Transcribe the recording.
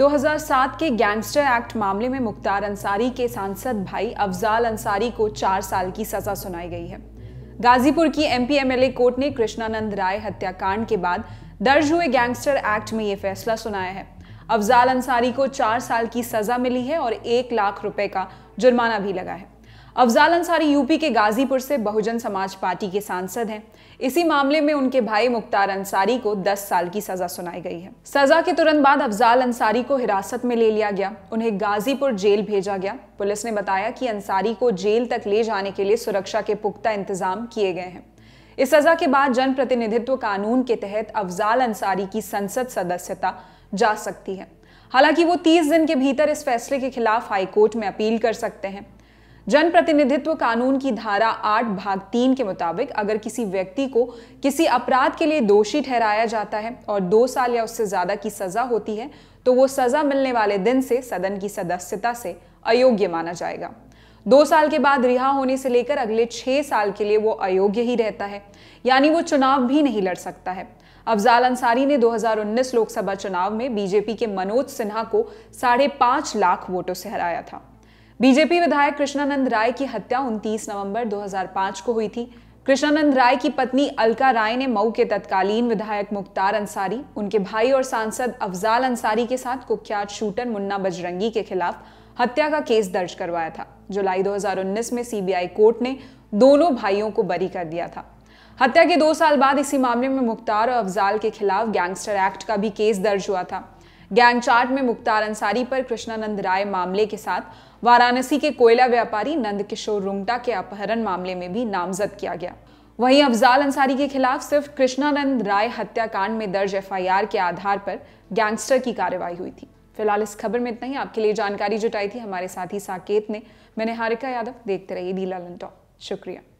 2007 के gangster act मामले में मुख्तार अंसारी के सांसद भाई अफजाल अंसारी को चार साल की सजा सुनाई गई है गाजीपुर की एमपी एमएलए कोर्ट ने कृष्णानंद राय हत्याकांड के बाद दर्ज हुए गैंगस्टर एक्ट में ये फैसला सुनाया है अफजाल अंसारी को चार साल की सजा मिली है और एक लाख रुपए का जुर्माना भी लगा है अफजाल अंसारी यूपी के गाजीपुर से बहुजन समाज पार्टी के सांसद हैं इसी मामले में उनके भाई मुख्तार अंसारी को 10 साल की सजा सुनाई गई है सजा के तुरंत बाद अफजाल अंसारी को हिरासत में ले लिया गया उन्हें गाजीपुर जेल भेजा गया पुलिस ने बताया कि अंसारी को जेल तक ले जाने के लिए सुरक्षा के पुख्ता इंतजाम किए गए हैं इस सजा के बाद जनप्रतिनिधित्व कानून के तहत अफजाल अंसारी की संसद सदस्यता जा सकती है हालांकि वो 30 दिन के भीतर इस फैसले के खिलाफ हाईकोर्ट में अपील कर सकते हैं जनप्रतिनिधित्व कानून की धारा 8 भाग 3 के मुताबिक अगर किसी व्यक्ति को किसी अपराध के लिए दोषी ठहराया जाता है और दो साल या उससे ज़्यादा की सज़ा होती है तो वो सज़ा मिलने वाले दिन से सदन की सदस्यता से अयोग्य माना जाएगा दो साल के बाद रिहा होने से लेकर अगले छह साल के लिए वो अयोग्य ही रहता है यानी वो चुनाव भी नहीं लड़ सकता है अफजाल अंसारी ने 2019 लोकसभा चुनाव में बीजेपी के मनोज सिन्हा को साढ़े पांच लाख वोटों से हराया था बीजेपी विधायक कृष्णानंद राय की हत्या 29 नवंबर 2005 को हुई थी कृष्णानंद राय की पत्नी अलका राय ने मऊ के तत्कालीन विधायक मुख्तार अंसारी उनके भाई और सांसद अफजाल अंसारी के साथ कुख्यात शूटर मुन्ना बजरंगी के खिलाफ हत्या का केस दर्ज करवाया था जुलाई 2019 में सीबीआई कोर्ट ने दोनों भाइयों को बरी कर दिया था हत्या के दो साल बाद इसी मामले में मुख्तार और अफजाल के खिलाफ गैंगस्टर एक्ट का भी केस दर्ज हुआ था गैंग चार्ट में मुख्तार अंसारी पर कृष्णानंद राय मामले के साथ वाराणसी के कोयला व्यापारी नंद किशोर रुंगटा के अपहरण मामले में भी नामजद किया गया वहीं अफजाल अंसारी के खिलाफ सिर्फ कृष्णानंद राय हत्याकांड में दर्ज एफआईआर के आधार पर गैंगस्टर की कार्रवाई हुई थी फिलहाल इस खबर में इतना ही आपके लिए जानकारी जुटाई थी हमारे साथी साकेत ने मैंने हारिका यादव देखते रहिए दी लंटॉप शुक्रिया